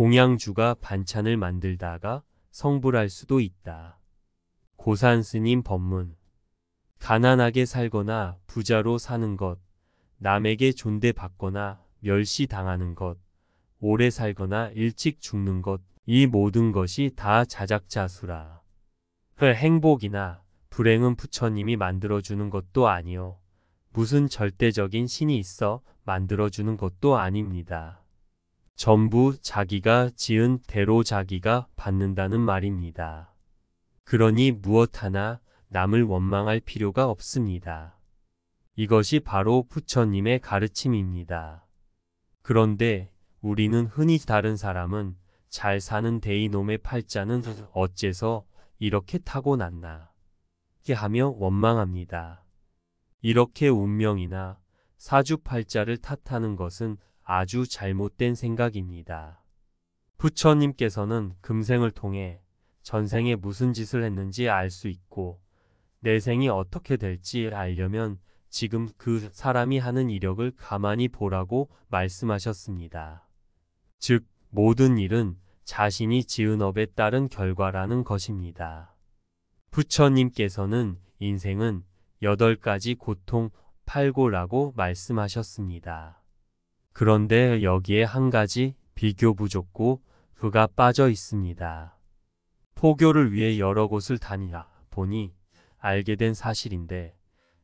공양주가 반찬을 만들다가 성불할 수도 있다. 고산 스님 법문 가난하게 살거나 부자로 사는 것, 남에게 존대받거나 멸시당하는 것, 오래 살거나 일찍 죽는 것, 이 모든 것이 다 자작자수라. 그 행복이나 불행은 부처님이 만들어주는 것도 아니요. 무슨 절대적인 신이 있어 만들어주는 것도 아닙니다. 전부 자기가 지은 대로 자기가 받는다는 말입니다. 그러니 무엇 하나 남을 원망할 필요가 없습니다. 이것이 바로 부처님의 가르침입니다. 그런데 우리는 흔히 다른 사람은 잘 사는 대이놈의 팔자는 어째서 이렇게 타고났나 하며 원망합니다. 이렇게 운명이나 사주팔자를 탓하는 것은 아주 잘못된 생각입니다. 부처님께서는 금생을 통해 전생에 무슨 짓을 했는지 알 수 있고 내생이 어떻게 될지 알려면 지금 그 사람이 하는 이력을 가만히 보라고 말씀하셨습니다. 즉, 모든 일은 자신이 지은 업에 따른 결과라는 것입니다. 부처님께서는 인생은 여덟 가지 고통, 팔고라고 말씀하셨습니다. 그런데 여기에 한 가지 비교 부족고 그가 빠져 있습니다. 포교를 위해 여러 곳을 다니다 보니 알게 된 사실인데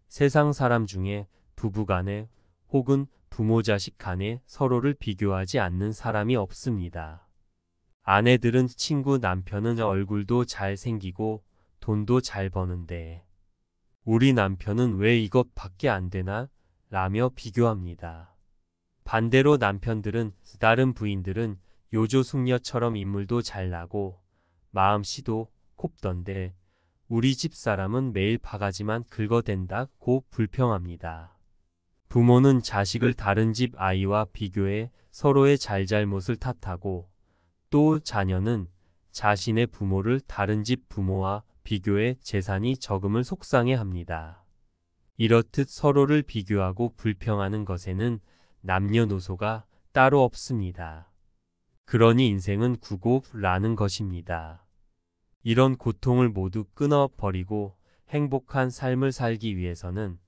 세상 사람 중에 부부 간에 혹은 부모 자식 간에 서로를 비교하지 않는 사람이 없습니다. 아내들은 친구 남편은 얼굴도 잘생기고 돈도 잘 버는데 우리 남편은 왜 이것밖에 안 되나? 라며 비교합니다. 반대로 남편들은 다른 부인들은 요조 숙녀처럼 인물도 잘 나고 마음씨도 곱던데 우리 집사람은 매일 바가지만 긁어댄다고 불평합니다. 부모는 자식을 네. 다른 집 아이와 비교해 서로의 잘잘못을 탓하고 또 자녀는 자신의 부모를 다른 집 부모와 비교해 재산이 적음을 속상해합니다. 이렇듯 서로를 비교하고 불평하는 것에는 남녀노소가 따로 없습니다. 그러니 인생은 구고라는 것입니다. 이런 고통을 모두 끊어버리고 행복한 삶을 살기 위해서는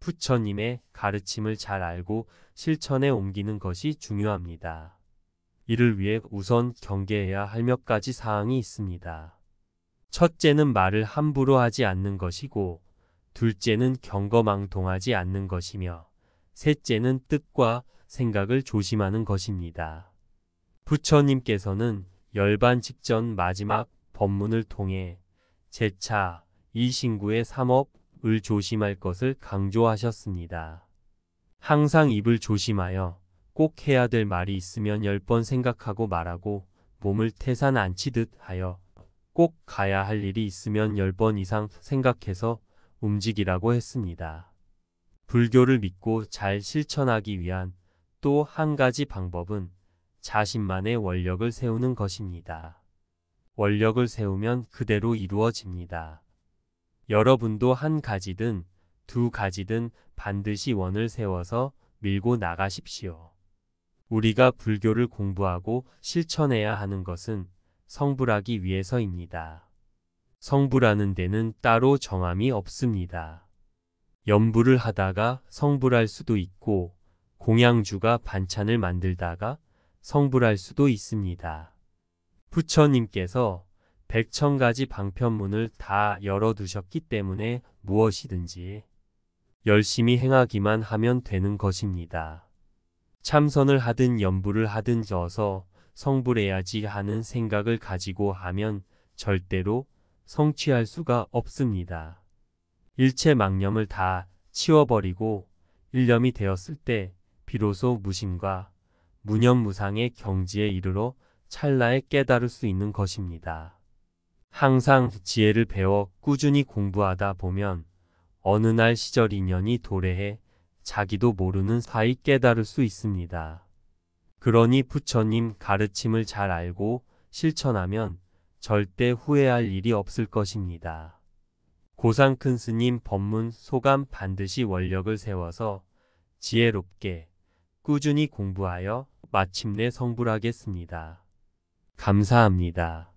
부처님의 가르침을 잘 알고 실천에 옮기는 것이 중요합니다. 이를 위해 우선 경계해야 할 몇 가지 사항이 있습니다. 첫째는 말을 함부로 하지 않는 것이고, 둘째는 경거망동하지 않는 것이며, 셋째는 뜻과 생각을 조심하는 것입니다. 부처님께서는 열반 직전 마지막 법문을 통해 제차, 이신구의 삼업을 조심할 것을 강조하셨습니다. 항상 입을 조심하여 꼭 해야 될 말이 있으면 열 번 생각하고 말하고 몸을 태산 안치듯 하여 꼭 가야 할 일이 있으면 열 번 이상 생각해서 움직이라고 했습니다. 불교를 믿고 잘 실천하기 위한 또 한 가지 방법은 자신만의 원력을 세우는 것입니다. 원력을 세우면 그대로 이루어집니다. 여러분도 한 가지든 두 가지든 반드시 원을 세워서 밀고 나가십시오. 우리가 불교를 공부하고 실천해야 하는 것은 성불하기 위해서입니다. 성불하는 데는 따로 정함이 없습니다. 염불을 하다가 성불할 수도 있고 공양주가 반찬을 만들다가 성불할 수도 있습니다. 부처님께서 백천 가지 방편문을 다 열어두셨기 때문에 무엇이든지 열심히 행하기만 하면 되는 것입니다. 참선을 하든 염불을 하든 져서 성불해야지 하는 생각을 가지고 하면 절대로 성취할 수가 없습니다. 일체 망념을 다 치워버리고 일념이 되었을 때 비로소 무심과 무념무상의 경지에 이르러 찰나에 깨달을 수 있는 것입니다. 항상 지혜를 배워 꾸준히 공부하다 보면 어느 날 시절 인연이 도래해 자기도 모르는 사이 깨달을 수 있습니다. 그러니 부처님 가르침을 잘 알고 실천하면 절대 후회할 일이 없을 것입니다. 고상 큰 스님 법문 소감 반드시 원력을 세워서 지혜롭게 꾸준히 공부하여 마침내 성불하겠습니다. 감사합니다.